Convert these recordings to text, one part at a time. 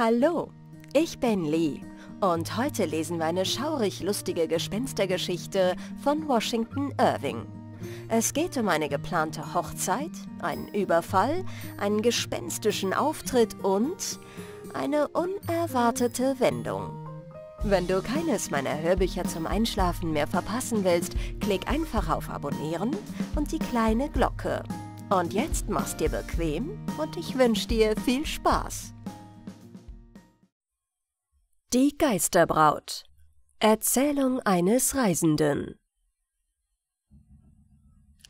Hallo, ich bin Lee und heute lesen wir eine schaurig lustige Gespenstergeschichte von Washington Irving. Es geht um eine geplante Hochzeit, einen Überfall, einen gespenstischen Auftritt und eine unerwartete Wendung. Wenn du keines meiner Hörbücher zum Einschlafen mehr verpassen willst, klick einfach auf Abonnieren und die kleine Glocke. Und jetzt mach's dir bequem und ich wünsche dir viel Spaß. Die Geisterbraut Erzählung eines Reisenden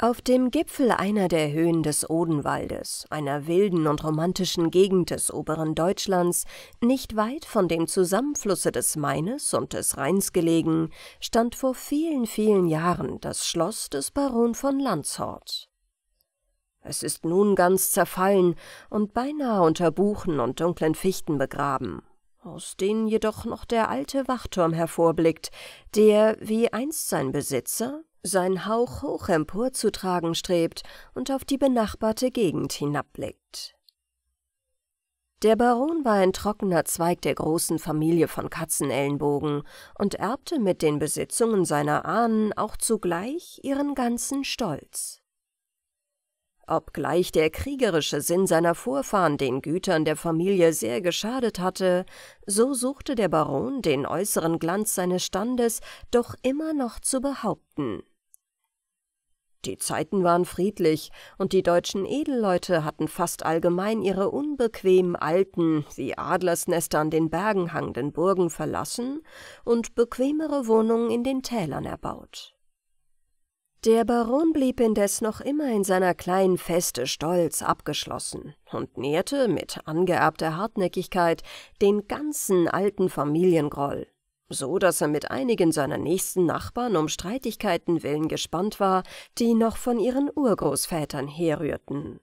Auf dem Gipfel einer der Höhen des Odenwaldes, einer wilden und romantischen Gegend des oberen Deutschlands, nicht weit von dem Zusammenflusse des Maines und des Rheins gelegen, stand vor vielen, vielen Jahren das Schloss des Baron von Landshort. Es ist nun ganz zerfallen und beinahe unter Buchen und dunklen Fichten begraben aus denen jedoch noch der alte Wachturm hervorblickt, der, wie einst sein Besitzer, sein Hauch hoch emporzutragen strebt und auf die benachbarte Gegend hinabblickt. Der Baron war ein trockener Zweig der großen Familie von Katzenellenbogen und erbte mit den Besitzungen seiner Ahnen auch zugleich ihren ganzen Stolz. Obgleich der kriegerische Sinn seiner Vorfahren den Gütern der Familie sehr geschadet hatte, so suchte der Baron, den äußeren Glanz seines Standes doch immer noch zu behaupten. Die Zeiten waren friedlich, und die deutschen Edelleute hatten fast allgemein ihre unbequemen alten, wie Adlersnester an den Bergen hangenden Burgen verlassen und bequemere Wohnungen in den Tälern erbaut. Der Baron blieb indes noch immer in seiner kleinen Feste stolz abgeschlossen und nährte mit angeerbter Hartnäckigkeit den ganzen alten Familiengroll, so dass er mit einigen seiner nächsten Nachbarn um Streitigkeiten willen gespannt war, die noch von ihren Urgroßvätern herrührten.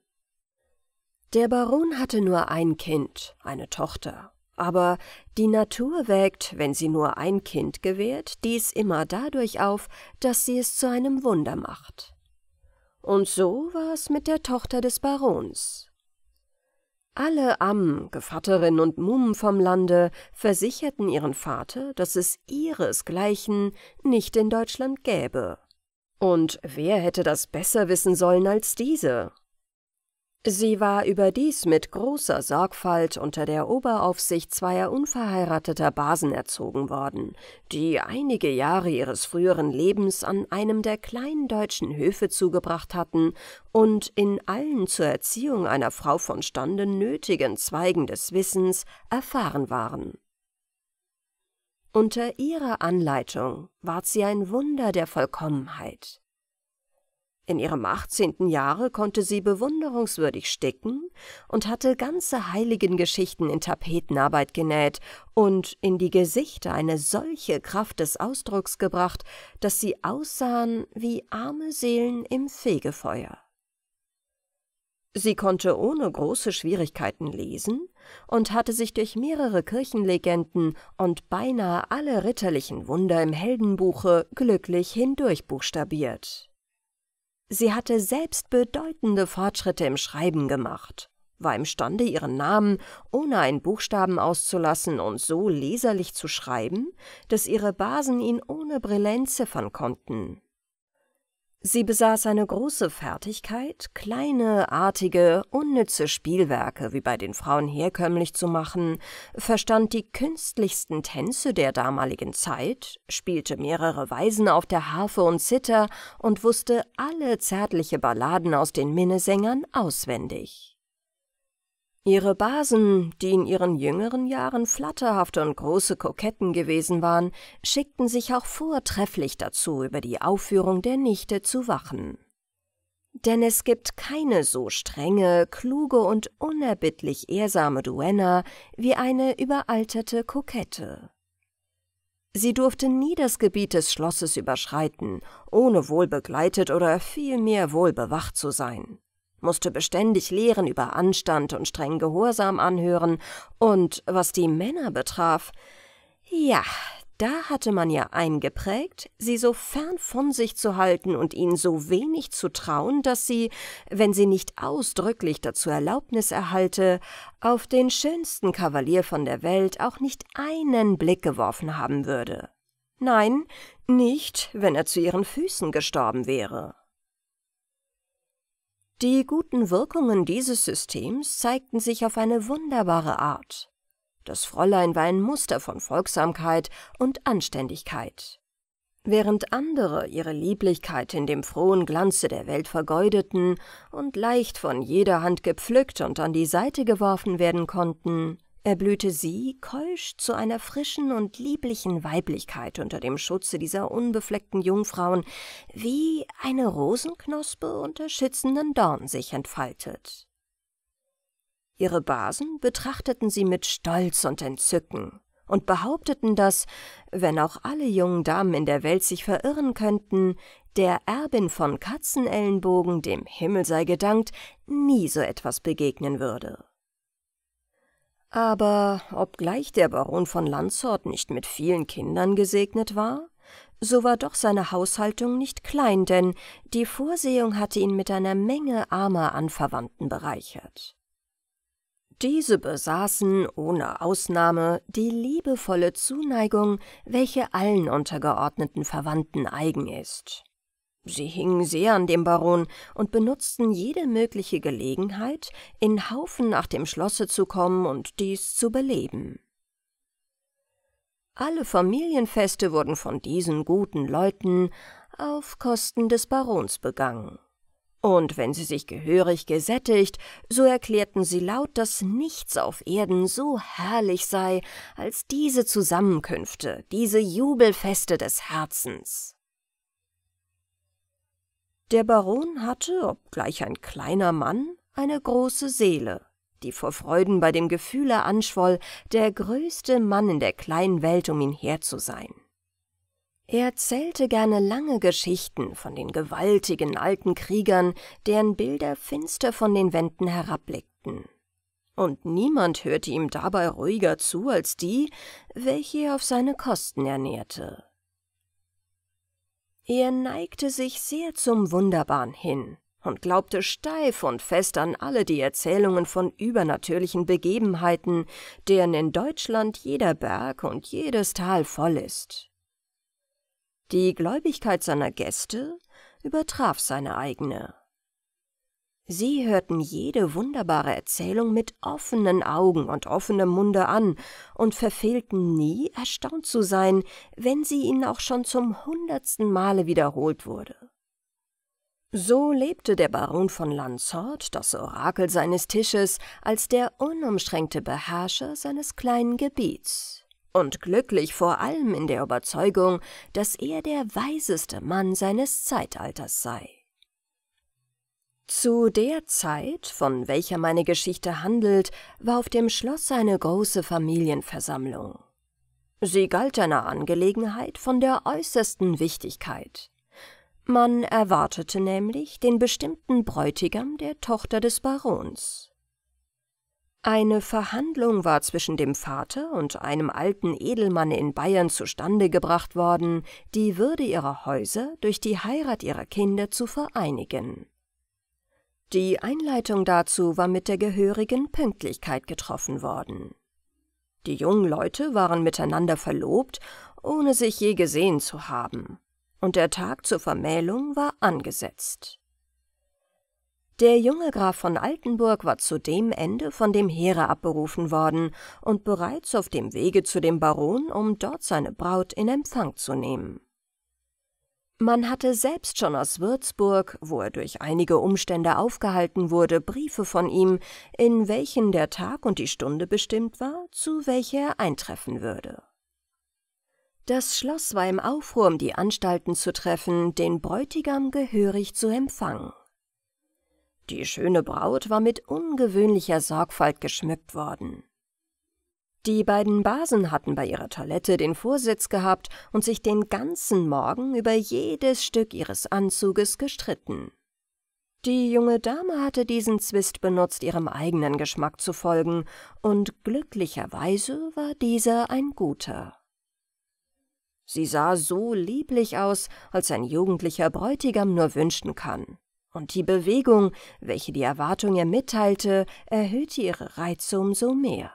Der Baron hatte nur ein Kind, eine Tochter, aber die Natur wägt, wenn sie nur ein Kind gewährt, dies immer dadurch auf, dass sie es zu einem Wunder macht. Und so war es mit der Tochter des Barons. Alle Ammen, Gevatterin und Mum vom Lande versicherten ihren Vater, dass es ihresgleichen nicht in Deutschland gäbe. Und wer hätte das besser wissen sollen als diese? Sie war überdies mit großer Sorgfalt unter der Oberaufsicht zweier unverheirateter Basen erzogen worden, die einige Jahre ihres früheren Lebens an einem der kleinen deutschen Höfe zugebracht hatten und in allen zur Erziehung einer Frau von Stande nötigen Zweigen des Wissens erfahren waren. Unter ihrer Anleitung ward sie ein Wunder der Vollkommenheit. In ihrem 18. Jahre konnte sie bewunderungswürdig sticken und hatte ganze Heiligengeschichten in Tapetenarbeit genäht und in die Gesichter eine solche Kraft des Ausdrucks gebracht, dass sie aussahen wie arme Seelen im Fegefeuer. Sie konnte ohne große Schwierigkeiten lesen und hatte sich durch mehrere Kirchenlegenden und beinahe alle ritterlichen Wunder im Heldenbuche glücklich hindurchbuchstabiert. Sie hatte selbst bedeutende Fortschritte im Schreiben gemacht, war imstande, ihren Namen ohne einen Buchstaben auszulassen und so leserlich zu schreiben, dass ihre Basen ihn ohne Brillenz ziffern konnten. Sie besaß eine große Fertigkeit, kleine, artige, unnütze Spielwerke wie bei den Frauen herkömmlich zu machen, verstand die künstlichsten Tänze der damaligen Zeit, spielte mehrere Weisen auf der Harfe und Zither und wusste alle zärtliche Balladen aus den Minnesängern auswendig. Ihre Basen, die in ihren jüngeren Jahren flatterhafte und große Koketten gewesen waren, schickten sich auch vortrefflich dazu, über die Aufführung der Nichte zu wachen. Denn es gibt keine so strenge, kluge und unerbittlich ehrsame Duenna wie eine überalterte Kokette. Sie durfte nie das Gebiet des Schlosses überschreiten, ohne wohlbegleitet oder vielmehr wohlbewacht zu sein musste beständig Lehren über Anstand und streng Gehorsam anhören, und was die Männer betraf, ja, da hatte man ja eingeprägt, sie so fern von sich zu halten und ihnen so wenig zu trauen, dass sie, wenn sie nicht ausdrücklich dazu Erlaubnis erhalte, auf den schönsten Kavalier von der Welt auch nicht einen Blick geworfen haben würde. Nein, nicht, wenn er zu ihren Füßen gestorben wäre. Die guten Wirkungen dieses Systems zeigten sich auf eine wunderbare Art. Das Fräulein war ein Muster von Folgsamkeit und Anständigkeit. Während andere ihre Lieblichkeit in dem frohen Glanze der Welt vergeudeten und leicht von jeder Hand gepflückt und an die Seite geworfen werden konnten, erblühte sie keusch zu einer frischen und lieblichen Weiblichkeit unter dem Schutze dieser unbefleckten Jungfrauen, wie eine Rosenknospe unter schützenden Dorn sich entfaltet. Ihre Basen betrachteten sie mit Stolz und Entzücken und behaupteten, dass, wenn auch alle jungen Damen in der Welt sich verirren könnten, der Erbin von Katzenellenbogen, dem Himmel sei gedankt, nie so etwas begegnen würde. Aber obgleich der Baron von Landshort nicht mit vielen Kindern gesegnet war, so war doch seine Haushaltung nicht klein, denn die Vorsehung hatte ihn mit einer Menge armer Anverwandten bereichert. Diese besaßen ohne Ausnahme die liebevolle Zuneigung, welche allen untergeordneten Verwandten eigen ist. Sie hingen sehr an dem Baron und benutzten jede mögliche Gelegenheit, in Haufen nach dem Schlosse zu kommen und dies zu beleben. Alle Familienfeste wurden von diesen guten Leuten auf Kosten des Barons begangen. Und wenn sie sich gehörig gesättigt, so erklärten sie laut, dass nichts auf Erden so herrlich sei als diese Zusammenkünfte, diese Jubelfeste des Herzens. Der Baron hatte, obgleich ein kleiner Mann, eine große Seele, die vor Freuden bei dem Gefühle anschwoll, der größte Mann in der kleinen Welt um ihn her zu sein. Er erzählte gerne lange Geschichten von den gewaltigen alten Kriegern, deren Bilder finster von den Wänden herabblickten. Und niemand hörte ihm dabei ruhiger zu als die, welche er auf seine Kosten ernährte. Er neigte sich sehr zum Wunderbaren hin und glaubte steif und fest an alle die Erzählungen von übernatürlichen Begebenheiten, deren in Deutschland jeder Berg und jedes Tal voll ist. Die Gläubigkeit seiner Gäste übertraf seine eigene. Sie hörten jede wunderbare Erzählung mit offenen Augen und offenem Munde an und verfehlten nie, erstaunt zu sein, wenn sie ihnen auch schon zum hundertsten Male wiederholt wurde. So lebte der Baron von Lanzort, das Orakel seines Tisches, als der unumschränkte Beherrscher seines kleinen Gebiets und glücklich vor allem in der Überzeugung, dass er der weiseste Mann seines Zeitalters sei. Zu der Zeit, von welcher meine Geschichte handelt, war auf dem Schloss eine große Familienversammlung. Sie galt einer Angelegenheit von der äußersten Wichtigkeit. Man erwartete nämlich den bestimmten Bräutigam der Tochter des Barons. Eine Verhandlung war zwischen dem Vater und einem alten Edelmann in Bayern zustande gebracht worden, die Würde ihrer Häuser durch die Heirat ihrer Kinder zu vereinigen. Die Einleitung dazu war mit der gehörigen Pünktlichkeit getroffen worden. Die jungen Leute waren miteinander verlobt, ohne sich je gesehen zu haben, und der Tag zur Vermählung war angesetzt. Der junge Graf von Altenburg war zu dem Ende von dem Heere abberufen worden und bereits auf dem Wege zu dem Baron, um dort seine Braut in Empfang zu nehmen. Man hatte selbst schon aus Würzburg, wo er durch einige Umstände aufgehalten wurde, Briefe von ihm, in welchen der Tag und die Stunde bestimmt war, zu welcher er eintreffen würde. Das Schloss war im Aufruhr, um die Anstalten zu treffen, den Bräutigam gehörig zu empfangen. Die schöne Braut war mit ungewöhnlicher Sorgfalt geschmückt worden. Die beiden Basen hatten bei ihrer Toilette den Vorsitz gehabt und sich den ganzen Morgen über jedes Stück ihres Anzuges gestritten. Die junge Dame hatte diesen Zwist benutzt, ihrem eigenen Geschmack zu folgen, und glücklicherweise war dieser ein guter. Sie sah so lieblich aus, als ein jugendlicher Bräutigam nur wünschen kann. Und die Bewegung, welche die Erwartung ihr mitteilte, erhöhte ihre Reize umso mehr.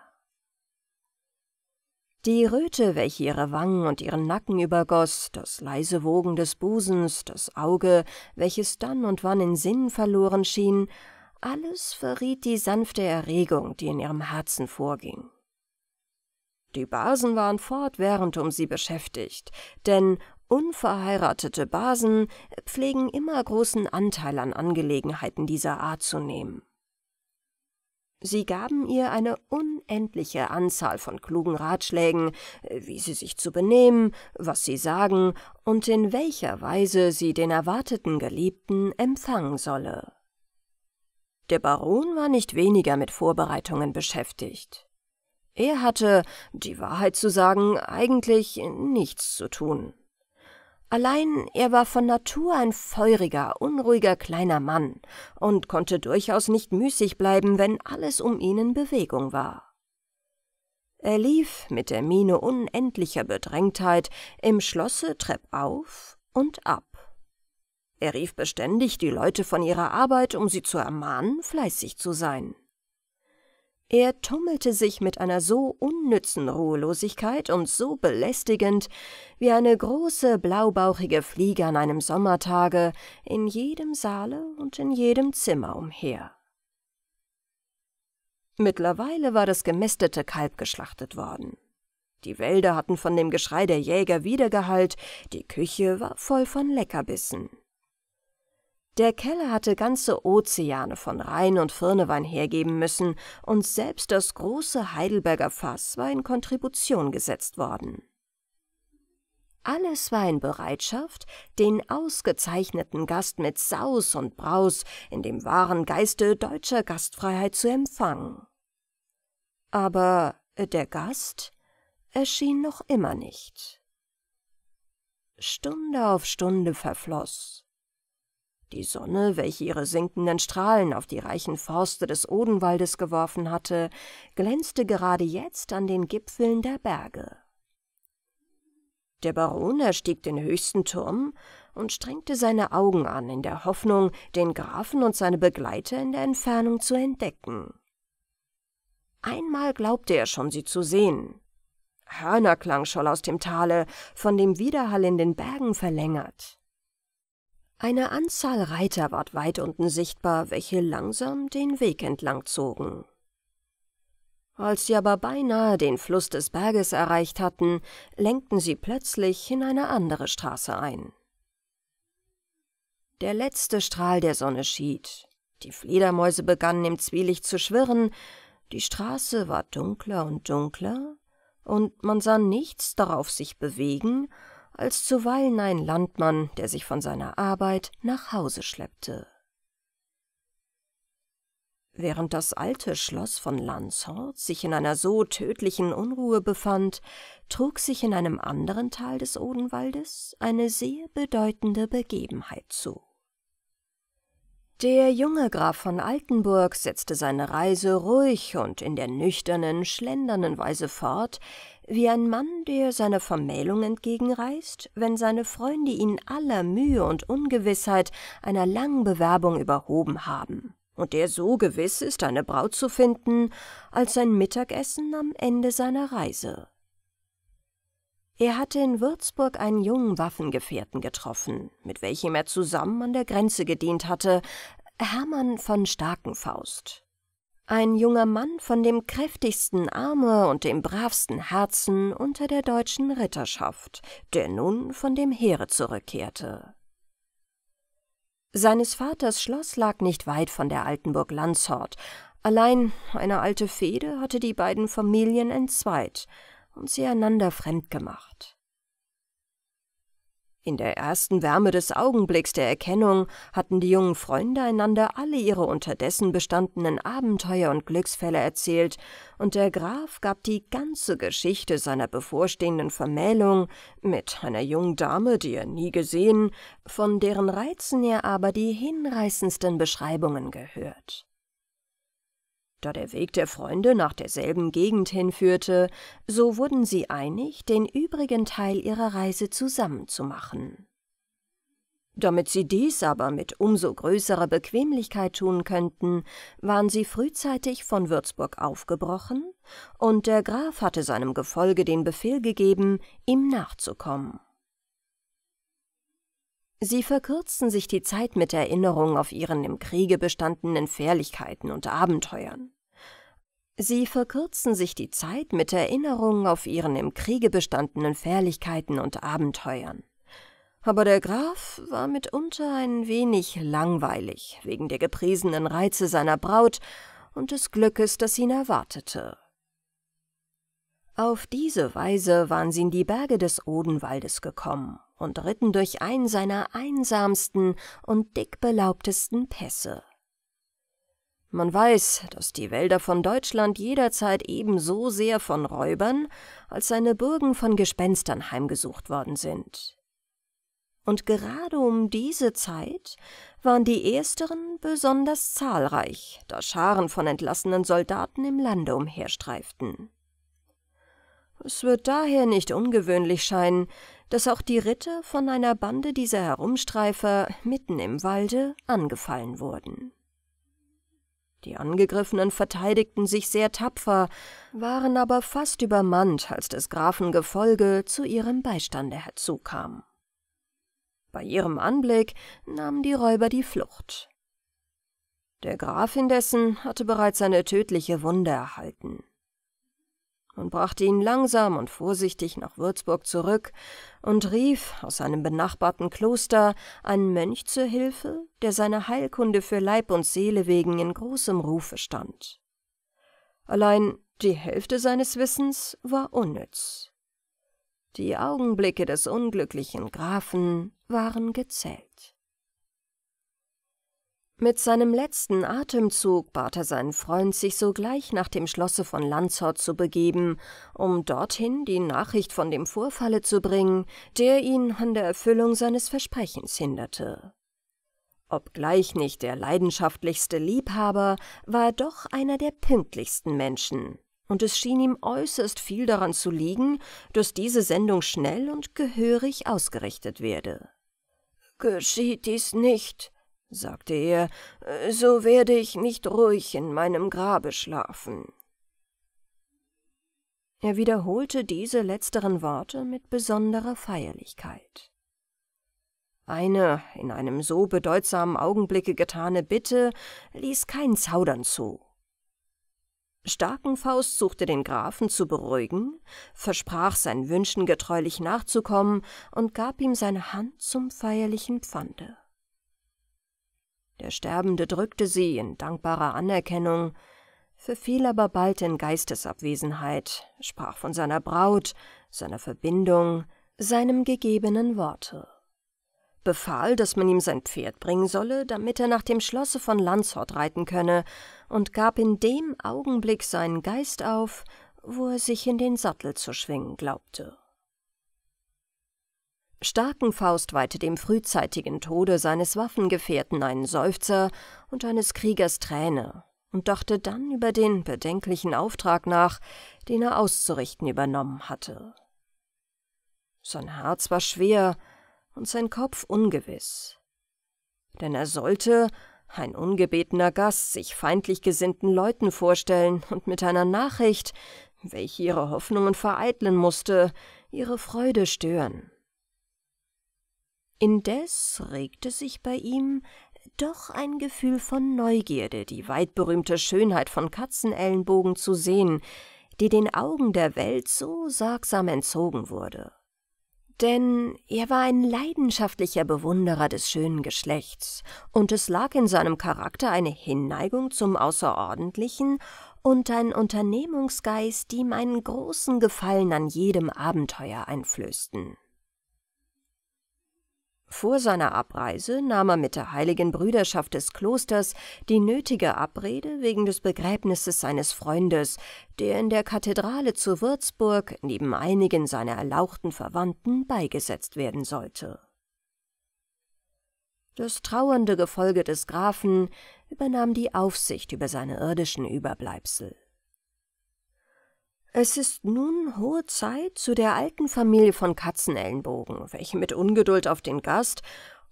Die Röte, welche ihre Wangen und ihren Nacken übergoss, das leise Wogen des Busens, das Auge, welches dann und wann in Sinn verloren schien, alles verriet die sanfte Erregung, die in ihrem Herzen vorging. Die Basen waren fortwährend um sie beschäftigt, denn unverheiratete Basen pflegen immer großen Anteil an Angelegenheiten dieser Art zu nehmen. Sie gaben ihr eine unendliche Anzahl von klugen Ratschlägen, äh, wie sie sich zu benehmen, was sie sagen und in welcher Weise sie den erwarteten Geliebten empfangen solle. Der Baron war nicht weniger mit Vorbereitungen beschäftigt. Er hatte, die Wahrheit zu sagen, eigentlich nichts zu tun. Allein er war von Natur ein feuriger, unruhiger kleiner Mann und konnte durchaus nicht müßig bleiben, wenn alles um ihn in Bewegung war. Er lief mit der Miene unendlicher Bedrängtheit im Schlosse Trepp auf und ab. Er rief beständig die Leute von ihrer Arbeit, um sie zu ermahnen, fleißig zu sein. Er tummelte sich mit einer so unnützen Ruhelosigkeit und so belästigend, wie eine große blaubauchige Fliege an einem Sommertage in jedem Saale und in jedem Zimmer umher. Mittlerweile war das gemästete Kalb geschlachtet worden. Die Wälder hatten von dem Geschrei der Jäger wiedergehallt, die Küche war voll von Leckerbissen. Der Keller hatte ganze Ozeane von Rhein- und Firnewein hergeben müssen, und selbst das große Heidelberger Fass war in Kontribution gesetzt worden. Alles war in Bereitschaft, den ausgezeichneten Gast mit Saus und Braus in dem wahren Geiste deutscher Gastfreiheit zu empfangen. Aber der Gast erschien noch immer nicht. Stunde auf Stunde verfloß. Die Sonne, welche ihre sinkenden Strahlen auf die reichen Forste des Odenwaldes geworfen hatte, glänzte gerade jetzt an den Gipfeln der Berge. Der Baron erstieg den höchsten Turm und strengte seine Augen an, in der Hoffnung, den Grafen und seine Begleiter in der Entfernung zu entdecken. Einmal glaubte er schon, sie zu sehen. Hörnerklang scholl aus dem Tale, von dem Widerhall in den Bergen verlängert. Eine Anzahl Reiter ward weit unten sichtbar, welche langsam den Weg entlang zogen. Als sie aber beinahe den Fluss des Berges erreicht hatten, lenkten sie plötzlich in eine andere Straße ein. Der letzte Strahl der Sonne schied. Die Fledermäuse begannen im Zwielicht zu schwirren, die Straße war dunkler und dunkler, und man sah nichts darauf sich bewegen, als zuweilen ein Landmann, der sich von seiner Arbeit nach Hause schleppte. Während das alte Schloss von Landshort sich in einer so tödlichen Unruhe befand, trug sich in einem anderen Teil des Odenwaldes eine sehr bedeutende Begebenheit zu. Der junge Graf von Altenburg setzte seine Reise ruhig und in der nüchternen, schlendernden Weise fort, wie ein Mann, der seiner Vermählung entgegenreist, wenn seine Freunde ihn aller Mühe und Ungewissheit einer langen Bewerbung überhoben haben, und der so gewiss ist, eine Braut zu finden, als sein Mittagessen am Ende seiner Reise. Er hatte in Würzburg einen jungen Waffengefährten getroffen, mit welchem er zusammen an der Grenze gedient hatte, Hermann von Starkenfaust. Ein junger Mann von dem kräftigsten Arme und dem bravsten Herzen unter der deutschen Ritterschaft, der nun von dem Heere zurückkehrte. Seines Vaters Schloss lag nicht weit von der Altenburg Landshort, allein eine alte Fehde hatte die beiden Familien entzweit – und sie einander fremd gemacht. In der ersten Wärme des Augenblicks der Erkennung hatten die jungen Freunde einander alle ihre unterdessen bestandenen Abenteuer und Glücksfälle erzählt, und der Graf gab die ganze Geschichte seiner bevorstehenden Vermählung mit einer jungen Dame, die er nie gesehen, von deren Reizen er aber die hinreißendsten Beschreibungen gehört. Da der Weg der Freunde nach derselben Gegend hinführte, so wurden sie einig, den übrigen Teil ihrer Reise zusammen zu machen. Damit sie dies aber mit umso größerer Bequemlichkeit tun könnten, waren sie frühzeitig von Würzburg aufgebrochen, und der Graf hatte seinem Gefolge den Befehl gegeben, ihm nachzukommen. Sie verkürzten sich die Zeit mit Erinnerung auf ihren im Kriege bestandenen Fährlichkeiten und Abenteuern. Sie verkürzten sich die Zeit mit Erinnerungen auf ihren im Kriege bestandenen Fährlichkeiten und Abenteuern. Aber der Graf war mitunter ein wenig langweilig wegen der gepriesenen Reize seiner Braut und des Glückes, das ihn erwartete. Auf diese Weise waren sie in die Berge des Odenwaldes gekommen und ritten durch einen seiner einsamsten und dickbelaubtesten Pässe. Man weiß, dass die Wälder von Deutschland jederzeit ebenso sehr von Räubern als seine Burgen von Gespenstern heimgesucht worden sind. Und gerade um diese Zeit waren die ersteren besonders zahlreich, da Scharen von entlassenen Soldaten im Lande umherstreiften. Es wird daher nicht ungewöhnlich scheinen, dass auch die Ritter von einer Bande dieser Herumstreifer mitten im Walde angefallen wurden. Die Angegriffenen verteidigten sich sehr tapfer, waren aber fast übermannt, als des Grafen Gefolge zu ihrem Beistande herzukam. Bei ihrem Anblick nahmen die Räuber die Flucht. Der Graf indessen hatte bereits eine tödliche Wunde erhalten und brachte ihn langsam und vorsichtig nach Würzburg zurück und rief aus einem benachbarten Kloster einen Mönch zur Hilfe, der seiner Heilkunde für Leib und Seele wegen in großem Rufe stand. Allein die Hälfte seines Wissens war unnütz. Die Augenblicke des unglücklichen Grafen waren gezählt. Mit seinem letzten Atemzug bat er seinen Freund, sich sogleich nach dem Schlosse von Landshort zu begeben, um dorthin die Nachricht von dem Vorfalle zu bringen, der ihn an der Erfüllung seines Versprechens hinderte. Obgleich nicht der leidenschaftlichste Liebhaber, war er doch einer der pünktlichsten Menschen, und es schien ihm äußerst viel daran zu liegen, dass diese Sendung schnell und gehörig ausgerichtet werde. Geschieht dies nicht, sagte er, äh, so werde ich nicht ruhig in meinem Grabe schlafen. Er wiederholte diese letzteren Worte mit besonderer Feierlichkeit. Eine in einem so bedeutsamen Augenblicke getane Bitte ließ kein Zaudern zu. Starkenfaust suchte den Grafen zu beruhigen, versprach seinen Wünschen getreulich nachzukommen und gab ihm seine Hand zum feierlichen Pfande. Der Sterbende drückte sie in dankbarer Anerkennung, verfiel aber bald in Geistesabwesenheit, sprach von seiner Braut, seiner Verbindung, seinem gegebenen Worte befahl, dass man ihm sein Pferd bringen solle, damit er nach dem Schlosse von Landshut reiten könne, und gab in dem Augenblick seinen Geist auf, wo er sich in den Sattel zu schwingen glaubte. Starkenfaust weihte dem frühzeitigen Tode seines Waffengefährten einen Seufzer und eines Kriegers Träne und dachte dann über den bedenklichen Auftrag nach, den er auszurichten übernommen hatte. Sein Herz war schwer und sein Kopf ungewiss. Denn er sollte, ein ungebetener Gast, sich feindlich gesinnten Leuten vorstellen und mit einer Nachricht, welche ihre Hoffnungen vereiteln musste, ihre Freude stören. Indes regte sich bei ihm doch ein Gefühl von Neugierde, die weitberühmte Schönheit von Katzenellenbogen zu sehen, die den Augen der Welt so sorgsam entzogen wurde. Denn er war ein leidenschaftlicher Bewunderer des schönen Geschlechts, und es lag in seinem Charakter eine Hinneigung zum Außerordentlichen und ein Unternehmungsgeist, die ihm einen großen Gefallen an jedem Abenteuer einflößten. Vor seiner Abreise nahm er mit der heiligen Brüderschaft des Klosters die nötige Abrede wegen des Begräbnisses seines Freundes, der in der Kathedrale zu Würzburg neben einigen seiner erlauchten Verwandten beigesetzt werden sollte. Das trauernde Gefolge des Grafen übernahm die Aufsicht über seine irdischen Überbleibsel. Es ist nun hohe Zeit, zu der alten Familie von Katzenellenbogen, welche mit Ungeduld auf den Gast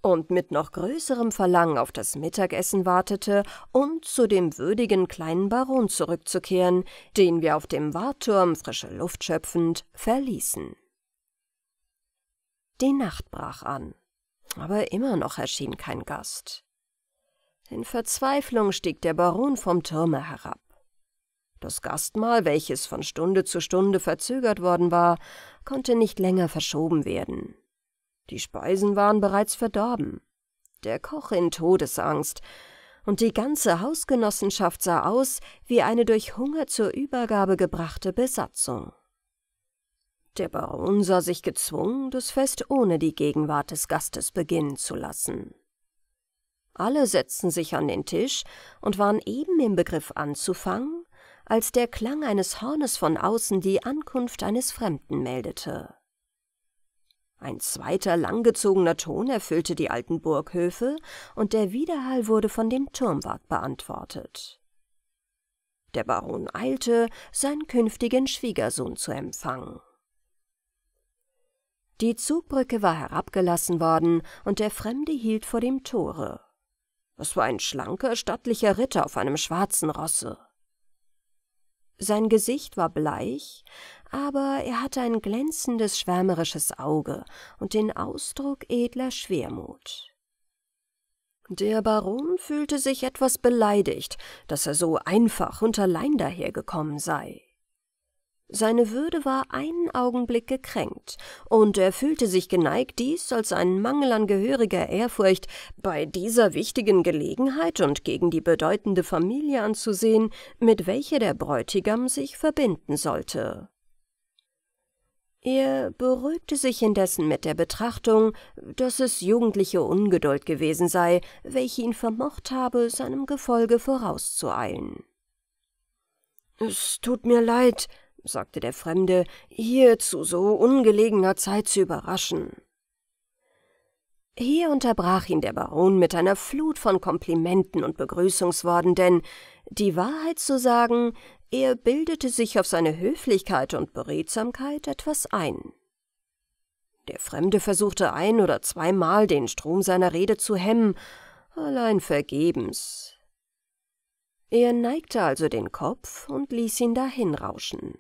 und mit noch größerem Verlangen auf das Mittagessen wartete, um zu dem würdigen kleinen Baron zurückzukehren, den wir auf dem Wartturm, frische Luft schöpfend, verließen. Die Nacht brach an, aber immer noch erschien kein Gast. In Verzweiflung stieg der Baron vom Turme herab. Das Gastmahl, welches von Stunde zu Stunde verzögert worden war, konnte nicht länger verschoben werden. Die Speisen waren bereits verdorben, der Koch in Todesangst, und die ganze Hausgenossenschaft sah aus wie eine durch Hunger zur Übergabe gebrachte Besatzung. Der Baron sah sich gezwungen, das Fest ohne die Gegenwart des Gastes beginnen zu lassen. Alle setzten sich an den Tisch und waren eben im Begriff anzufangen, als der Klang eines Hornes von außen die Ankunft eines Fremden meldete. Ein zweiter langgezogener Ton erfüllte die alten Burghöfe, und der Widerhall wurde von dem Turmwart beantwortet. Der Baron eilte, seinen künftigen Schwiegersohn zu empfangen. Die Zugbrücke war herabgelassen worden, und der Fremde hielt vor dem Tore. Es war ein schlanker, stattlicher Ritter auf einem schwarzen Rosse. Sein Gesicht war bleich, aber er hatte ein glänzendes, schwärmerisches Auge und den Ausdruck edler Schwermut. Der Baron fühlte sich etwas beleidigt, dass er so einfach und allein dahergekommen sei. Seine Würde war einen Augenblick gekränkt, und er fühlte sich geneigt, dies als einen Mangel an gehöriger Ehrfurcht bei dieser wichtigen Gelegenheit und gegen die bedeutende Familie anzusehen, mit welcher der Bräutigam sich verbinden sollte. Er beruhigte sich indessen mit der Betrachtung, dass es jugendliche Ungeduld gewesen sei, welche ihn vermocht habe, seinem Gefolge vorauszueilen. »Es tut mir leid«, sagte der Fremde, hier zu so ungelegener Zeit zu überraschen. Hier unterbrach ihn der Baron mit einer Flut von Komplimenten und Begrüßungsworten, denn, die Wahrheit zu sagen, er bildete sich auf seine Höflichkeit und Beredsamkeit etwas ein. Der Fremde versuchte ein oder zweimal den Strom seiner Rede zu hemmen, allein vergebens. Er neigte also den Kopf und ließ ihn dahinrauschen.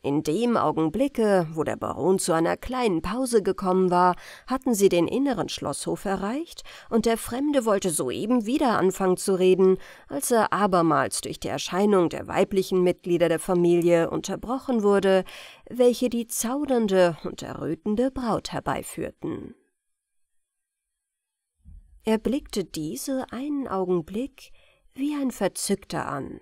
In dem Augenblicke, wo der Baron zu einer kleinen Pause gekommen war, hatten sie den inneren Schlosshof erreicht, und der Fremde wollte soeben wieder anfangen zu reden, als er abermals durch die Erscheinung der weiblichen Mitglieder der Familie unterbrochen wurde, welche die zaudernde und errötende Braut herbeiführten. Er blickte diese einen Augenblick wie ein Verzückter an.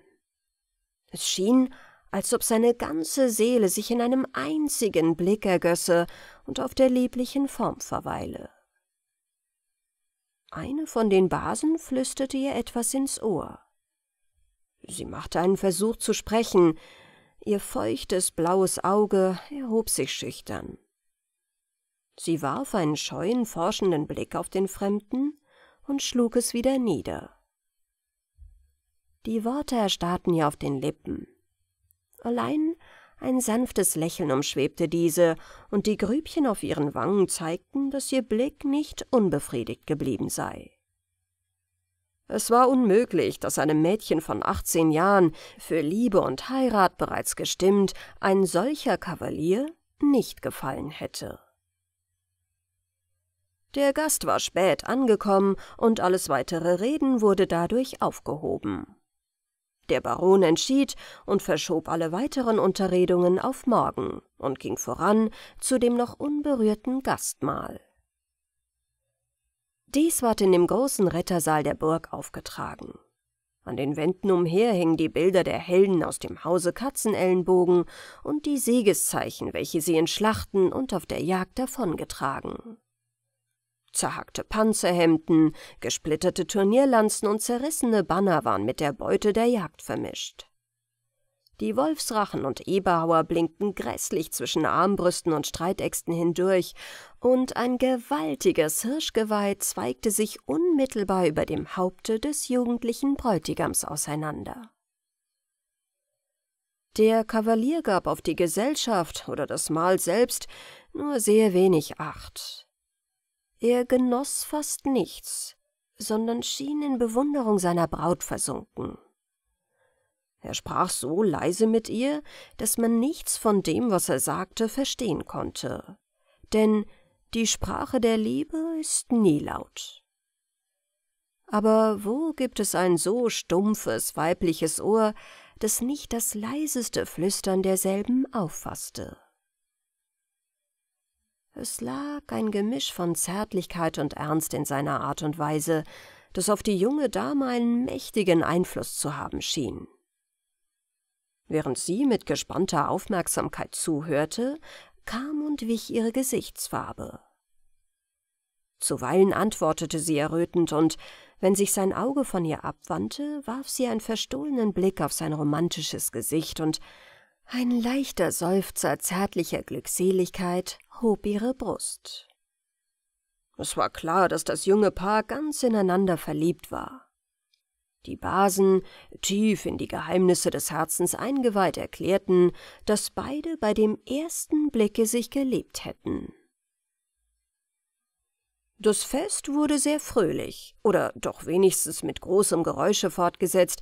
Es schien, als ob seine ganze Seele sich in einem einzigen Blick ergösse und auf der lieblichen Form verweile. Eine von den Basen flüsterte ihr etwas ins Ohr. Sie machte einen Versuch zu sprechen, ihr feuchtes blaues Auge erhob sich schüchtern. Sie warf einen scheuen, forschenden Blick auf den Fremden und schlug es wieder nieder. Die Worte erstarrten ihr auf den Lippen allein ein sanftes Lächeln umschwebte diese, und die Grübchen auf ihren Wangen zeigten, dass ihr Blick nicht unbefriedigt geblieben sei. Es war unmöglich, dass einem Mädchen von 18 Jahren, für Liebe und Heirat bereits gestimmt, ein solcher Kavalier nicht gefallen hätte. Der Gast war spät angekommen und alles weitere Reden wurde dadurch aufgehoben. Der Baron entschied und verschob alle weiteren Unterredungen auf morgen und ging voran zu dem noch unberührten Gastmahl. Dies ward in dem großen Rettersaal der Burg aufgetragen. An den Wänden umher hingen die Bilder der Helden aus dem Hause Katzenellenbogen und die Siegeszeichen, welche sie in Schlachten und auf der Jagd davongetragen. Zerhackte Panzerhemden, gesplitterte Turnierlanzen und zerrissene Banner waren mit der Beute der Jagd vermischt. Die Wolfsrachen und Eberhauer blinkten grässlich zwischen Armbrüsten und Streitäxten hindurch, und ein gewaltiges Hirschgeweih zweigte sich unmittelbar über dem Haupte des jugendlichen Bräutigams auseinander. Der Kavalier gab auf die Gesellschaft oder das Mahl selbst nur sehr wenig Acht er genoß fast nichts, sondern schien in Bewunderung seiner Braut versunken. Er sprach so leise mit ihr, dass man nichts von dem, was er sagte, verstehen konnte. Denn die Sprache der Liebe ist nie laut. Aber wo gibt es ein so stumpfes weibliches Ohr, das nicht das leiseste Flüstern derselben auffasste? Es lag ein Gemisch von Zärtlichkeit und Ernst in seiner Art und Weise, das auf die junge Dame einen mächtigen Einfluss zu haben schien. Während sie mit gespannter Aufmerksamkeit zuhörte, kam und wich ihre Gesichtsfarbe. Zuweilen antwortete sie errötend, und wenn sich sein Auge von ihr abwandte, warf sie einen verstohlenen Blick auf sein romantisches Gesicht und ein leichter Seufzer zärtlicher Glückseligkeit hob ihre Brust. Es war klar, dass das junge Paar ganz ineinander verliebt war. Die Basen, tief in die Geheimnisse des Herzens eingeweiht, erklärten, dass beide bei dem ersten Blicke sich geliebt hätten. Das Fest wurde sehr fröhlich, oder doch wenigstens mit großem Geräusche fortgesetzt,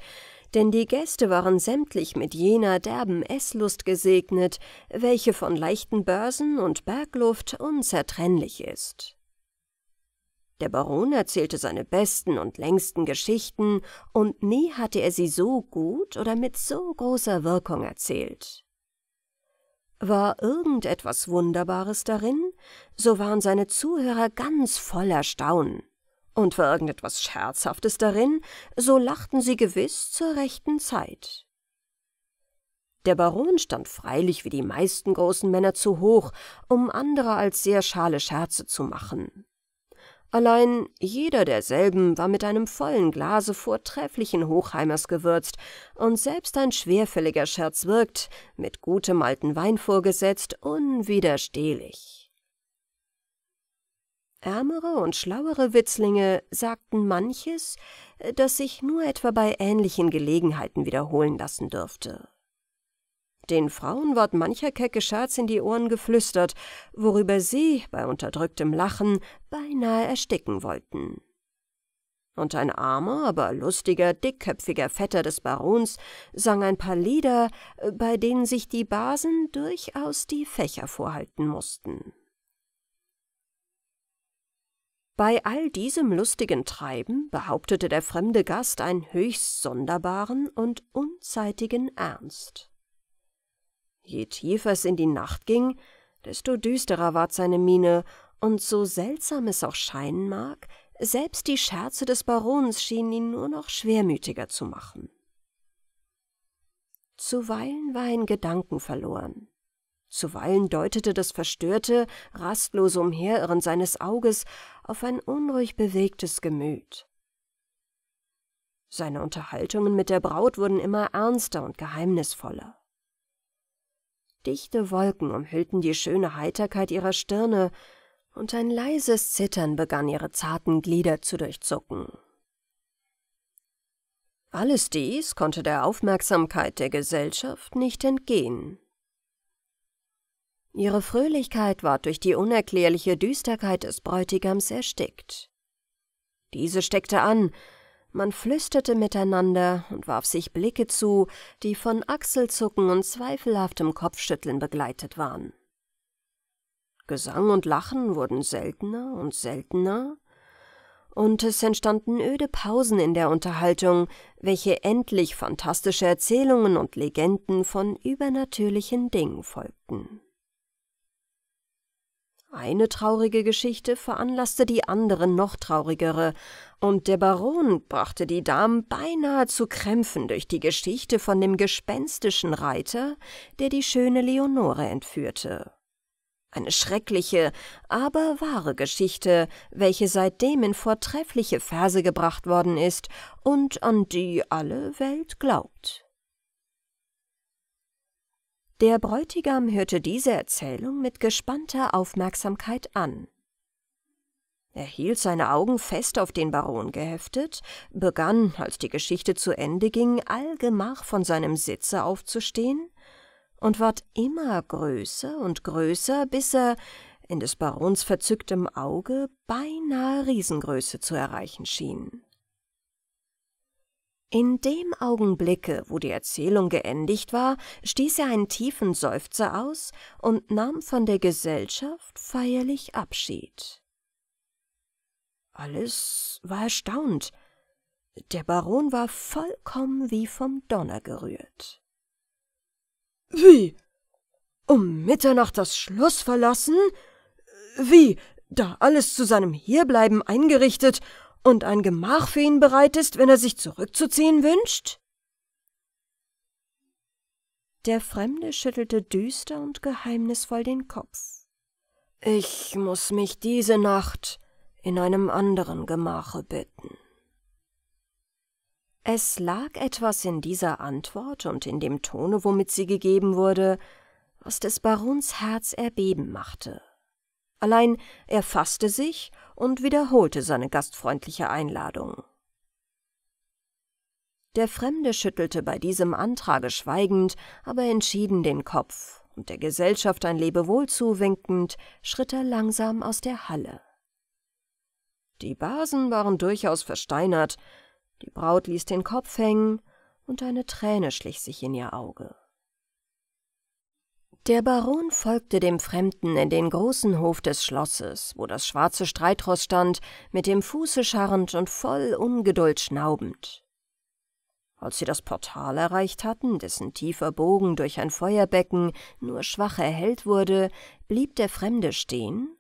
denn die Gäste waren sämtlich mit jener derben Esslust gesegnet, welche von leichten Börsen und Bergluft unzertrennlich ist. Der Baron erzählte seine besten und längsten Geschichten, und nie hatte er sie so gut oder mit so großer Wirkung erzählt. War irgendetwas Wunderbares darin, so waren seine Zuhörer ganz voll Erstaunen und war irgendetwas Scherzhaftes darin, so lachten sie gewiss zur rechten Zeit. Der Baron stand freilich wie die meisten großen Männer zu hoch, um andere als sehr schale Scherze zu machen. Allein jeder derselben war mit einem vollen Glase vortrefflichen Hochheimers gewürzt, und selbst ein schwerfälliger Scherz wirkt, mit gutem alten Wein vorgesetzt, unwiderstehlich. Ärmere und schlauere Witzlinge sagten manches, äh, das sich nur etwa bei ähnlichen Gelegenheiten wiederholen lassen dürfte. Den Frauen ward mancher kecke Scherz in die Ohren geflüstert, worüber sie, bei unterdrücktem Lachen, beinahe ersticken wollten. Und ein armer, aber lustiger, dickköpfiger Vetter des Barons sang ein paar Lieder, äh, bei denen sich die Basen durchaus die Fächer vorhalten mussten. Bei all diesem lustigen Treiben behauptete der fremde Gast einen höchst sonderbaren und unzeitigen Ernst. Je tiefer es in die Nacht ging, desto düsterer ward seine Miene, und so seltsam es auch scheinen mag, selbst die Scherze des Barons schienen ihn nur noch schwermütiger zu machen. Zuweilen war er in Gedanken verloren. Zuweilen deutete das verstörte, rastlose Umherirren seines Auges auf ein unruhig bewegtes Gemüt. Seine Unterhaltungen mit der Braut wurden immer ernster und geheimnisvoller. Dichte Wolken umhüllten die schöne Heiterkeit ihrer Stirne, und ein leises Zittern begann ihre zarten Glieder zu durchzucken. Alles dies konnte der Aufmerksamkeit der Gesellschaft nicht entgehen. Ihre Fröhlichkeit ward durch die unerklärliche Düsterkeit des Bräutigams erstickt. Diese steckte an, man flüsterte miteinander und warf sich Blicke zu, die von Achselzucken und zweifelhaftem Kopfschütteln begleitet waren. Gesang und Lachen wurden seltener und seltener, und es entstanden öde Pausen in der Unterhaltung, welche endlich fantastische Erzählungen und Legenden von übernatürlichen Dingen folgten. Eine traurige Geschichte veranlasste die andere noch traurigere, und der Baron brachte die Damen beinahe zu Krämpfen durch die Geschichte von dem gespenstischen Reiter, der die schöne Leonore entführte. Eine schreckliche, aber wahre Geschichte, welche seitdem in vortreffliche Verse gebracht worden ist und an die alle Welt glaubt. Der Bräutigam hörte diese Erzählung mit gespannter Aufmerksamkeit an. Er hielt seine Augen fest auf den Baron geheftet, begann, als die Geschichte zu Ende ging, allgemach von seinem Sitze aufzustehen und ward immer größer und größer, bis er, in des Barons verzücktem Auge, beinahe Riesengröße zu erreichen schien. In dem Augenblicke, wo die Erzählung geendigt war, stieß er einen tiefen Seufzer aus und nahm von der Gesellschaft feierlich Abschied. Alles war erstaunt. Der Baron war vollkommen wie vom Donner gerührt. »Wie? Um Mitternacht das Schloss verlassen? Wie, da alles zu seinem Hierbleiben eingerichtet und ein Gemach für ihn bereit ist, wenn er sich zurückzuziehen wünscht? Der Fremde schüttelte düster und geheimnisvoll den Kopf. Ich muss mich diese Nacht in einem anderen Gemache bitten. Es lag etwas in dieser Antwort und in dem Tone, womit sie gegeben wurde, was des Barons Herz erbeben machte allein er fasste sich und wiederholte seine gastfreundliche Einladung. Der Fremde schüttelte bei diesem Antrage schweigend, aber entschieden den Kopf, und der Gesellschaft ein Lebewohl zuwinkend, schritt er langsam aus der Halle. Die Basen waren durchaus versteinert, die Braut ließ den Kopf hängen, und eine Träne schlich sich in ihr Auge. Der Baron folgte dem Fremden in den großen Hof des Schlosses, wo das schwarze Streitross stand, mit dem Fuße scharrend und voll Ungeduld schnaubend. Als sie das Portal erreicht hatten, dessen tiefer Bogen durch ein Feuerbecken nur schwach erhellt wurde, blieb der Fremde stehen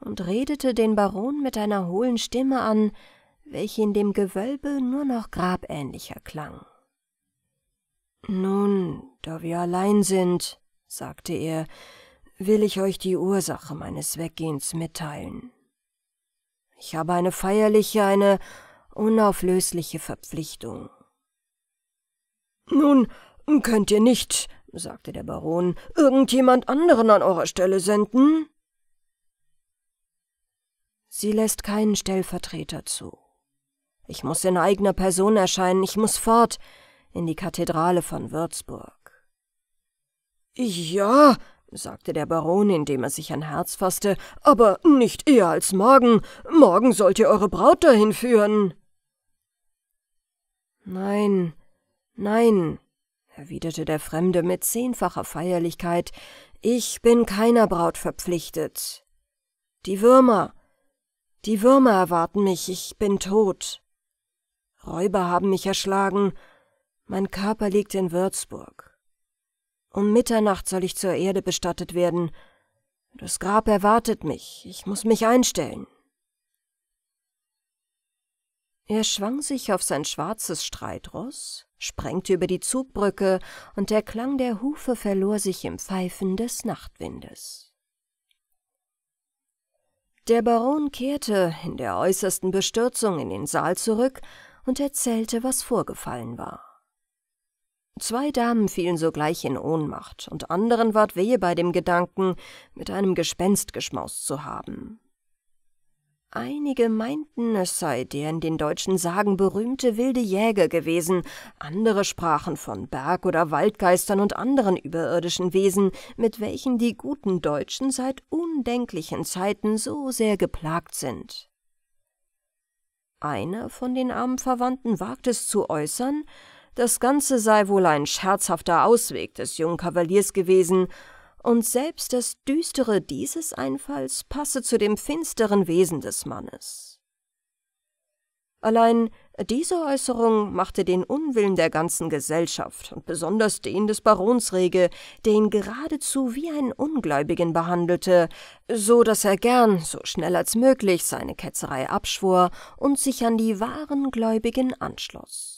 und redete den Baron mit einer hohlen Stimme an, welche in dem Gewölbe nur noch grabähnlicher klang. »Nun, da wir allein sind,« sagte er, will ich euch die Ursache meines Weggehens mitteilen. Ich habe eine feierliche, eine unauflösliche Verpflichtung. Nun könnt ihr nicht, sagte der Baron, irgendjemand anderen an eurer Stelle senden? Sie lässt keinen Stellvertreter zu. Ich muss in eigener Person erscheinen, ich muss fort in die Kathedrale von Würzburg. Ja, sagte der Baron, indem er sich ein Herz fasste, aber nicht eher als morgen. Morgen sollt ihr eure Braut dahin führen. Nein, nein, erwiderte der Fremde mit zehnfacher Feierlichkeit, ich bin keiner Braut verpflichtet. Die Würmer, die Würmer erwarten mich, ich bin tot. Räuber haben mich erschlagen, mein Körper liegt in Würzburg. Um Mitternacht soll ich zur Erde bestattet werden. Das Grab erwartet mich. Ich muss mich einstellen. Er schwang sich auf sein schwarzes Streitross, sprengte über die Zugbrücke, und der Klang der Hufe verlor sich im Pfeifen des Nachtwindes. Der Baron kehrte in der äußersten Bestürzung in den Saal zurück und erzählte, was vorgefallen war. Zwei Damen fielen sogleich in Ohnmacht, und anderen ward wehe bei dem Gedanken, mit einem Gespenst geschmaust zu haben. Einige meinten, es sei der in den deutschen Sagen berühmte wilde Jäger gewesen, andere sprachen von Berg- oder Waldgeistern und anderen überirdischen Wesen, mit welchen die guten Deutschen seit undenklichen Zeiten so sehr geplagt sind. Einer von den armen Verwandten wagt es zu äußern, das Ganze sei wohl ein scherzhafter Ausweg des jungen Kavaliers gewesen, und selbst das Düstere dieses Einfalls passe zu dem finsteren Wesen des Mannes. Allein diese Äußerung machte den Unwillen der ganzen Gesellschaft und besonders den des Barons rege, der ihn geradezu wie einen Ungläubigen behandelte, so dass er gern, so schnell als möglich, seine Ketzerei abschwor und sich an die wahren Gläubigen anschloss.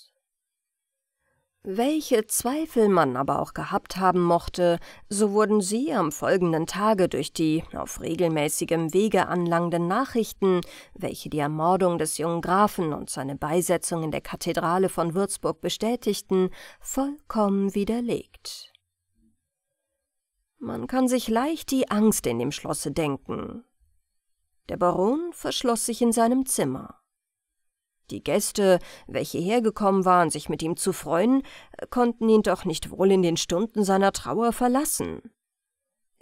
Welche Zweifel man aber auch gehabt haben mochte, so wurden sie am folgenden Tage durch die auf regelmäßigem Wege anlangenden Nachrichten, welche die Ermordung des jungen Grafen und seine Beisetzung in der Kathedrale von Würzburg bestätigten, vollkommen widerlegt. Man kann sich leicht die Angst in dem Schlosse denken. Der Baron verschloss sich in seinem Zimmer. Die Gäste, welche hergekommen waren, sich mit ihm zu freuen, konnten ihn doch nicht wohl in den Stunden seiner Trauer verlassen.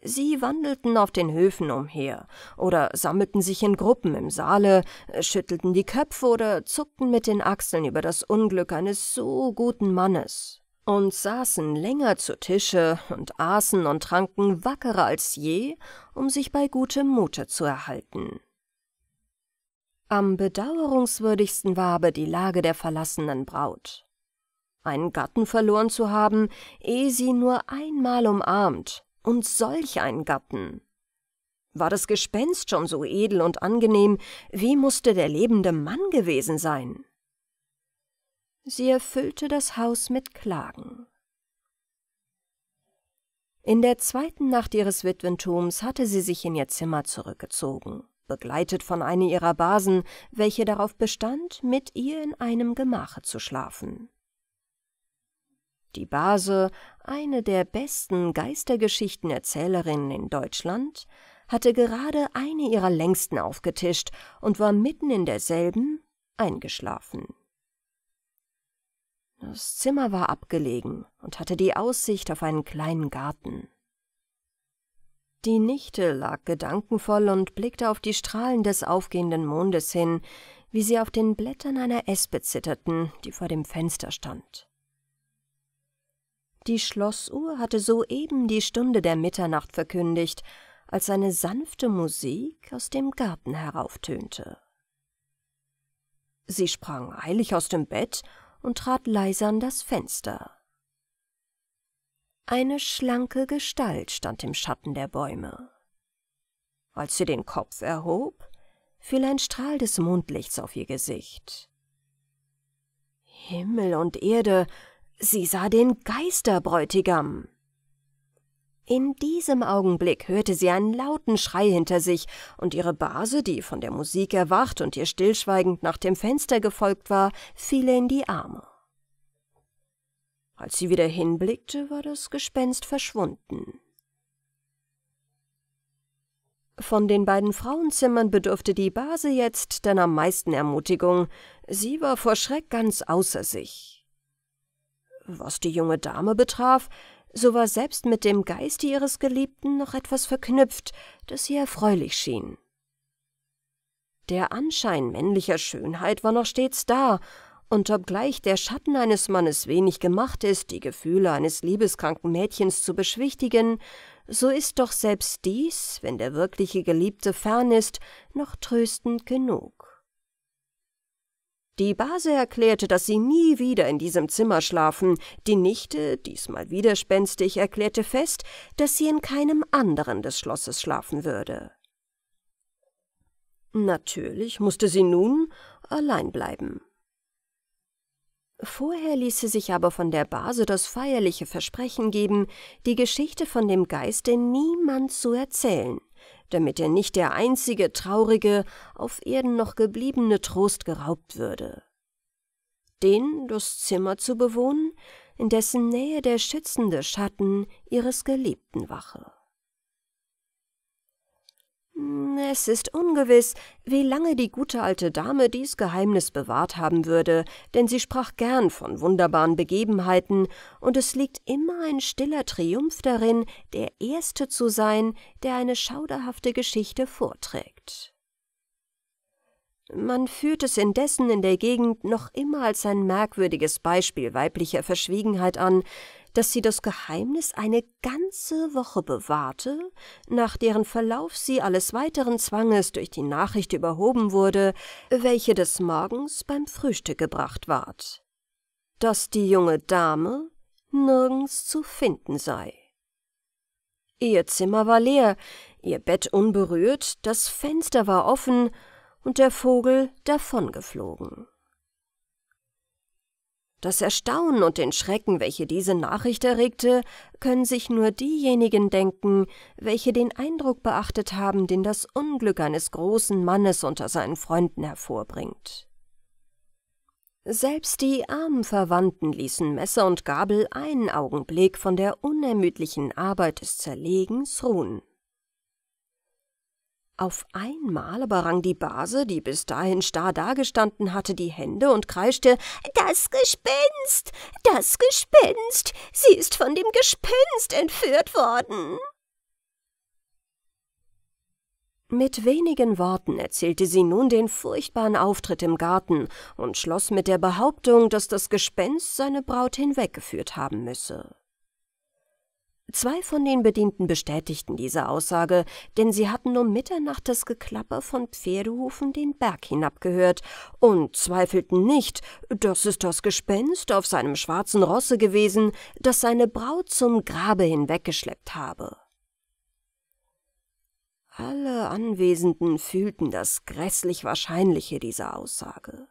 Sie wandelten auf den Höfen umher oder sammelten sich in Gruppen im Saale, schüttelten die Köpfe oder zuckten mit den Achseln über das Unglück eines so guten Mannes und saßen länger zu Tische und aßen und tranken wackerer als je, um sich bei gutem Mute zu erhalten. Am bedauerungswürdigsten war aber die Lage der verlassenen Braut. Einen Gatten verloren zu haben, ehe sie nur einmal umarmt, und solch einen Gatten. War das Gespenst schon so edel und angenehm, wie musste der lebende Mann gewesen sein? Sie erfüllte das Haus mit Klagen. In der zweiten Nacht ihres Witwentums hatte sie sich in ihr Zimmer zurückgezogen begleitet von einer ihrer Basen, welche darauf bestand, mit ihr in einem Gemache zu schlafen. Die Base, eine der besten Geistergeschichtenerzählerinnen in Deutschland, hatte gerade eine ihrer längsten aufgetischt und war mitten in derselben eingeschlafen. Das Zimmer war abgelegen und hatte die Aussicht auf einen kleinen Garten. Die Nichte lag gedankenvoll und blickte auf die Strahlen des aufgehenden Mondes hin, wie sie auf den Blättern einer Espe zitterten, die vor dem Fenster stand. Die Schlossuhr hatte soeben die Stunde der Mitternacht verkündigt, als eine sanfte Musik aus dem Garten herauftönte. Sie sprang eilig aus dem Bett und trat leise an das Fenster. Eine schlanke Gestalt stand im Schatten der Bäume. Als sie den Kopf erhob, fiel ein Strahl des Mondlichts auf ihr Gesicht. Himmel und Erde, sie sah den Geisterbräutigam. In diesem Augenblick hörte sie einen lauten Schrei hinter sich, und ihre Base, die von der Musik erwacht und ihr stillschweigend nach dem Fenster gefolgt war, fiel in die Arme. Als sie wieder hinblickte, war das Gespenst verschwunden. Von den beiden Frauenzimmern bedurfte die Base jetzt denn am meisten Ermutigung. Sie war vor Schreck ganz außer sich. Was die junge Dame betraf, so war selbst mit dem Geiste ihres Geliebten noch etwas verknüpft, das ihr erfreulich schien. Der Anschein männlicher Schönheit war noch stets da, und obgleich der Schatten eines Mannes wenig gemacht ist, die Gefühle eines liebeskranken Mädchens zu beschwichtigen, so ist doch selbst dies, wenn der wirkliche Geliebte fern ist, noch tröstend genug. Die Base erklärte, dass sie nie wieder in diesem Zimmer schlafen, die Nichte, diesmal widerspenstig, erklärte fest, dass sie in keinem anderen des Schlosses schlafen würde. Natürlich musste sie nun allein bleiben. Vorher ließe sich aber von der Base das feierliche Versprechen geben, die Geschichte von dem Geiste niemand zu erzählen, damit er nicht der einzige traurige, auf Erden noch gebliebene Trost geraubt würde. Den das Zimmer zu bewohnen, in dessen Nähe der schützende Schatten ihres Geliebten wache. Es ist ungewiss, wie lange die gute alte Dame dies Geheimnis bewahrt haben würde, denn sie sprach gern von wunderbaren Begebenheiten, und es liegt immer ein stiller Triumph darin, der Erste zu sein, der eine schauderhafte Geschichte vorträgt. Man führt es indessen in der Gegend noch immer als ein merkwürdiges Beispiel weiblicher Verschwiegenheit an, dass sie das Geheimnis eine ganze Woche bewahrte, nach deren Verlauf sie alles weiteren Zwanges durch die Nachricht überhoben wurde, welche des Morgens beim Frühstück gebracht ward, dass die junge Dame nirgends zu finden sei. Ihr Zimmer war leer, ihr Bett unberührt, das Fenster war offen und der Vogel davongeflogen. Das Erstaunen und den Schrecken, welche diese Nachricht erregte, können sich nur diejenigen denken, welche den Eindruck beachtet haben, den das Unglück eines großen Mannes unter seinen Freunden hervorbringt. Selbst die armen Verwandten ließen Messer und Gabel einen Augenblick von der unermüdlichen Arbeit des Zerlegens ruhen. Auf einmal aber rang die Base, die bis dahin starr dagestanden hatte, die Hände und kreischte Das Gespenst. Das Gespenst. Sie ist von dem Gespenst entführt worden. Mit wenigen Worten erzählte sie nun den furchtbaren Auftritt im Garten und schloss mit der Behauptung, dass das Gespenst seine Braut hinweggeführt haben müsse. Zwei von den Bedienten bestätigten diese Aussage, denn sie hatten um Mitternacht das Geklapper von Pferdehufen den Berg hinabgehört und zweifelten nicht, dass es das Gespenst auf seinem schwarzen Rosse gewesen, das seine Braut zum Grabe hinweggeschleppt habe. Alle Anwesenden fühlten das grässlich Wahrscheinliche dieser Aussage.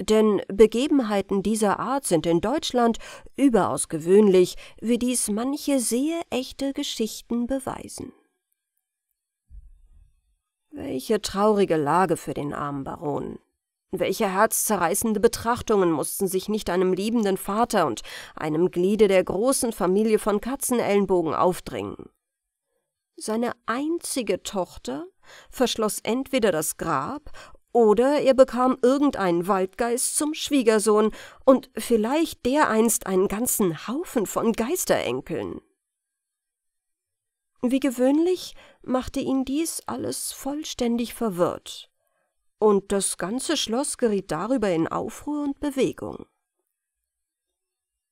Denn Begebenheiten dieser Art sind in Deutschland überaus gewöhnlich, wie dies manche sehr echte Geschichten beweisen. Welche traurige Lage für den armen Baron. Welche herzzerreißende Betrachtungen mussten sich nicht einem liebenden Vater und einem Gliede der großen Familie von Katzenellenbogen aufdringen. Seine einzige Tochter verschloss entweder das Grab oder er bekam irgendeinen Waldgeist zum Schwiegersohn und vielleicht dereinst einen ganzen Haufen von Geisterenkeln. Wie gewöhnlich machte ihn dies alles vollständig verwirrt, und das ganze Schloss geriet darüber in Aufruhr und Bewegung.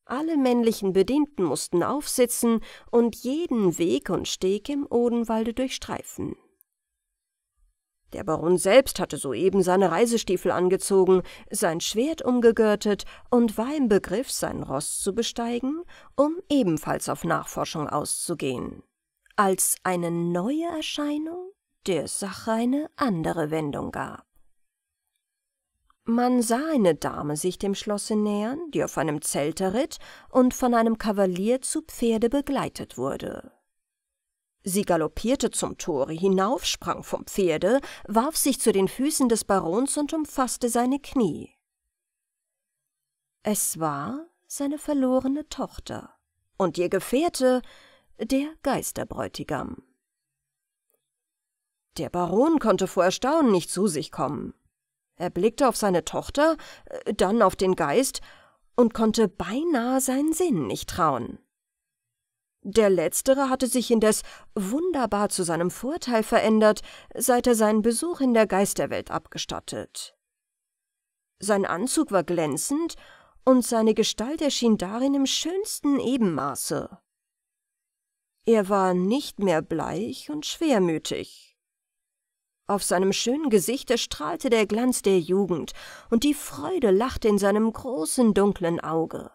Alle männlichen Bedienten mussten aufsitzen und jeden Weg und Steg im Odenwalde durchstreifen. Der Baron selbst hatte soeben seine Reisestiefel angezogen, sein Schwert umgegürtet und war im Begriff, sein Ross zu besteigen, um ebenfalls auf Nachforschung auszugehen. Als eine neue Erscheinung der Sache eine andere Wendung gab. Man sah eine Dame sich dem Schlosse nähern, die auf einem Zelter ritt und von einem Kavalier zu Pferde begleitet wurde. Sie galoppierte zum Tore hinauf, sprang vom Pferde, warf sich zu den Füßen des Barons und umfasste seine Knie. Es war seine verlorene Tochter und ihr Gefährte, der Geisterbräutigam. Der Baron konnte vor Erstaunen nicht zu sich kommen. Er blickte auf seine Tochter, äh, dann auf den Geist und konnte beinahe seinen Sinnen nicht trauen. Der letztere hatte sich indes wunderbar zu seinem Vorteil verändert, seit er seinen Besuch in der Geisterwelt abgestattet. Sein Anzug war glänzend und seine Gestalt erschien darin im schönsten Ebenmaße. Er war nicht mehr bleich und schwermütig. Auf seinem schönen Gesicht erstrahlte der Glanz der Jugend, und die Freude lachte in seinem großen dunklen Auge.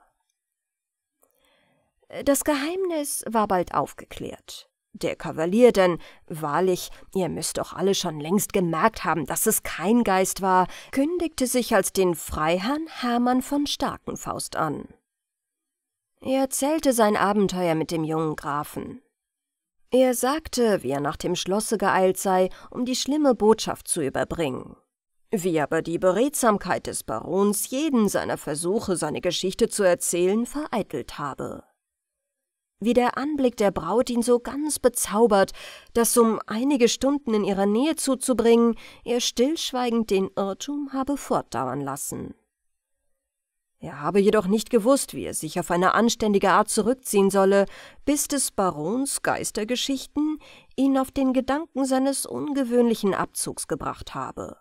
Das Geheimnis war bald aufgeklärt. Der Kavalier denn, wahrlich, ihr müsst doch alle schon längst gemerkt haben, dass es kein Geist war, kündigte sich als den Freiherrn Hermann von Starkenfaust an. Er erzählte sein Abenteuer mit dem jungen Grafen. Er sagte, wie er nach dem Schlosse geeilt sei, um die schlimme Botschaft zu überbringen. Wie aber die Beredsamkeit des Barons jeden seiner Versuche, seine Geschichte zu erzählen, vereitelt habe wie der Anblick der Braut ihn so ganz bezaubert, dass, um einige Stunden in ihrer Nähe zuzubringen, er stillschweigend den Irrtum habe fortdauern lassen. Er habe jedoch nicht gewusst, wie er sich auf eine anständige Art zurückziehen solle, bis des Barons Geistergeschichten ihn auf den Gedanken seines ungewöhnlichen Abzugs gebracht habe.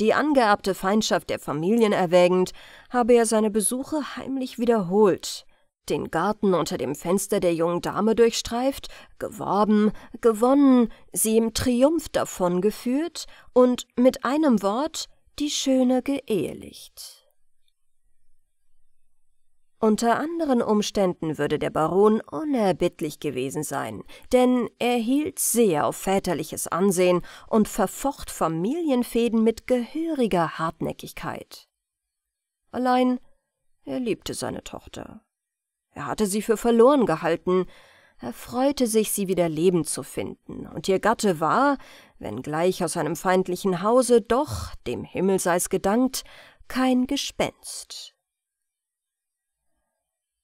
Die angeerbte Feindschaft der Familien erwägend, habe er seine Besuche heimlich wiederholt, den Garten unter dem Fenster der jungen Dame durchstreift, geworben, gewonnen, sie im Triumph davongeführt und mit einem Wort die Schöne geehelicht. Unter anderen Umständen würde der Baron unerbittlich gewesen sein, denn er hielt sehr auf väterliches Ansehen und verfocht Familienfäden mit gehöriger Hartnäckigkeit. Allein er liebte seine Tochter. Er hatte sie für verloren gehalten. Er freute sich, sie wieder lebend zu finden, und ihr Gatte war, wenngleich aus einem feindlichen Hause, doch, dem Himmel sei's gedankt, kein Gespenst.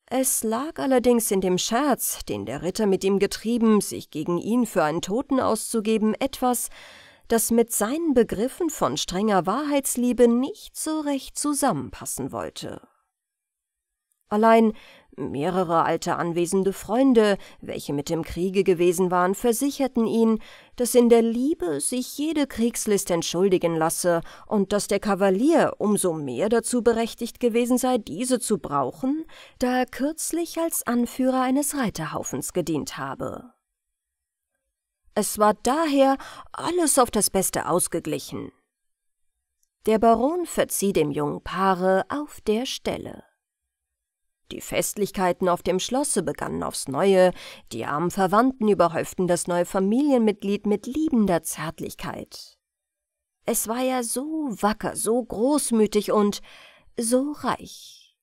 Es lag allerdings in dem Scherz, den der Ritter mit ihm getrieben, sich gegen ihn für einen Toten auszugeben, etwas, das mit seinen Begriffen von strenger Wahrheitsliebe nicht so recht zusammenpassen wollte. Allein Mehrere alte anwesende Freunde, welche mit dem Kriege gewesen waren, versicherten ihn, dass in der Liebe sich jede Kriegslist entschuldigen lasse und dass der Kavalier umso mehr dazu berechtigt gewesen sei, diese zu brauchen, da er kürzlich als Anführer eines Reiterhaufens gedient habe. Es war daher alles auf das Beste ausgeglichen. Der Baron verzieh dem jungen Paare auf der Stelle. Die Festlichkeiten auf dem Schlosse begannen aufs Neue, die armen Verwandten überhäuften das neue Familienmitglied mit liebender Zärtlichkeit. Es war ja so wacker, so großmütig und so reich.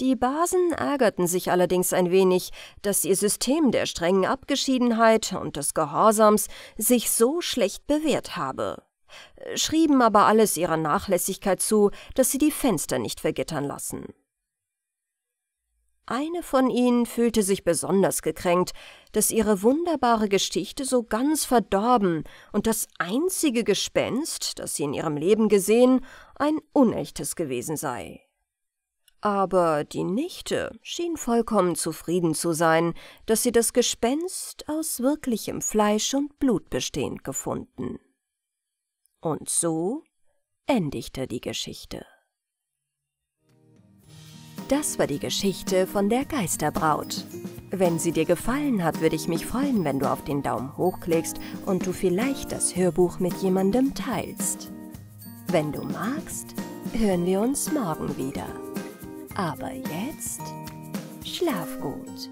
Die Basen ärgerten sich allerdings ein wenig, dass ihr System der strengen Abgeschiedenheit und des Gehorsams sich so schlecht bewährt habe, schrieben aber alles ihrer Nachlässigkeit zu, dass sie die Fenster nicht vergittern lassen. Eine von ihnen fühlte sich besonders gekränkt, dass ihre wunderbare Geschichte so ganz verdorben und das einzige Gespenst, das sie in ihrem Leben gesehen, ein unechtes gewesen sei. Aber die Nichte schien vollkommen zufrieden zu sein, dass sie das Gespenst aus wirklichem Fleisch und Blut bestehend gefunden. Und so endigte die Geschichte. Das war die Geschichte von der Geisterbraut. Wenn sie dir gefallen hat, würde ich mich freuen, wenn du auf den Daumen hoch klickst und du vielleicht das Hörbuch mit jemandem teilst. Wenn du magst, hören wir uns morgen wieder. Aber jetzt schlaf gut.